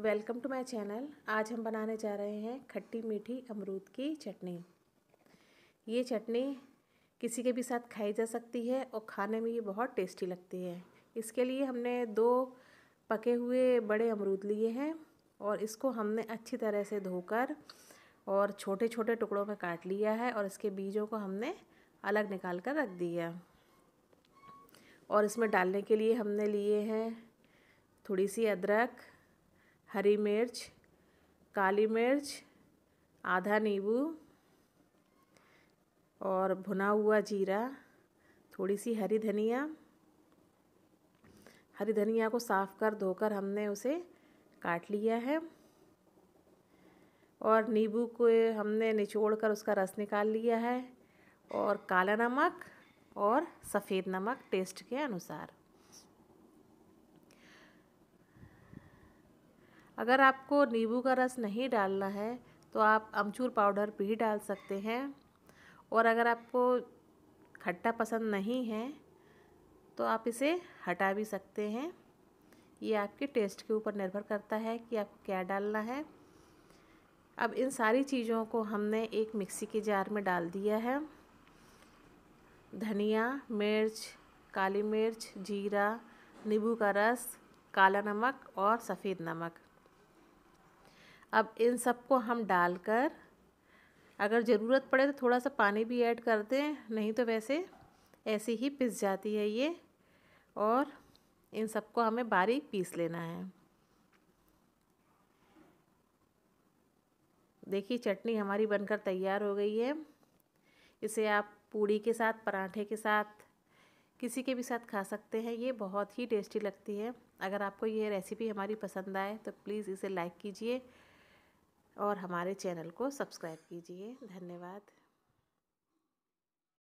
welcome to my channel आज हम बनाने जा रहे हैं खट्टी मीठी अमरूद की चटनी ये चटनी किसी के भी साथ खाई जा सकती है और खाने में ये बहुत टेस्टी लगती है इसके लिए हमने दो पके हुए बड़े अमरूद लिए हैं और इसको हमने अच्छी तरह से धोकर और छोटे छोटे टुकड़ों में काट लिया है और इसके बीजों को हमने अलग निकाल कर रख दिया और इसमें डालने के लिए हमने लिए हैं थोड़ी सी अदरक हरी मिर्च काली मिर्च आधा नींबू और भुना हुआ जीरा थोड़ी सी हरी धनिया हरी धनिया को साफ़ कर धोकर हमने उसे काट लिया है और नींबू को हमने निचोड़ कर उसका रस निकाल लिया है और काला नमक और सफ़ेद नमक टेस्ट के अनुसार अगर आपको नींबू का रस नहीं डालना है तो आप अमचूर पाउडर भी डाल सकते हैं और अगर आपको खट्टा पसंद नहीं है तो आप इसे हटा भी सकते हैं ये आपके टेस्ट के ऊपर निर्भर करता है कि आपको क्या डालना है अब इन सारी चीज़ों को हमने एक मिक्सी के जार में डाल दिया है धनिया मिर्च काली मिर्च जीरा नींबू का रस काला नमक और सफ़ेद नमक अब इन सबको हम डालकर अगर ज़रूरत पड़े तो थोड़ा सा पानी भी ऐड कर दें नहीं तो वैसे ऐसे ही पिस जाती है ये और इन सबको हमें बारीक पीस लेना है देखिए चटनी हमारी बनकर तैयार हो गई है इसे आप पूड़ी के साथ पराठे के साथ किसी के भी साथ खा सकते हैं ये बहुत ही टेस्टी लगती है अगर आपको ये रेसिपी हमारी पसंद आए तो प्लीज़ इसे लाइक कीजिए और हमारे चैनल को सब्सक्राइब कीजिए धन्यवाद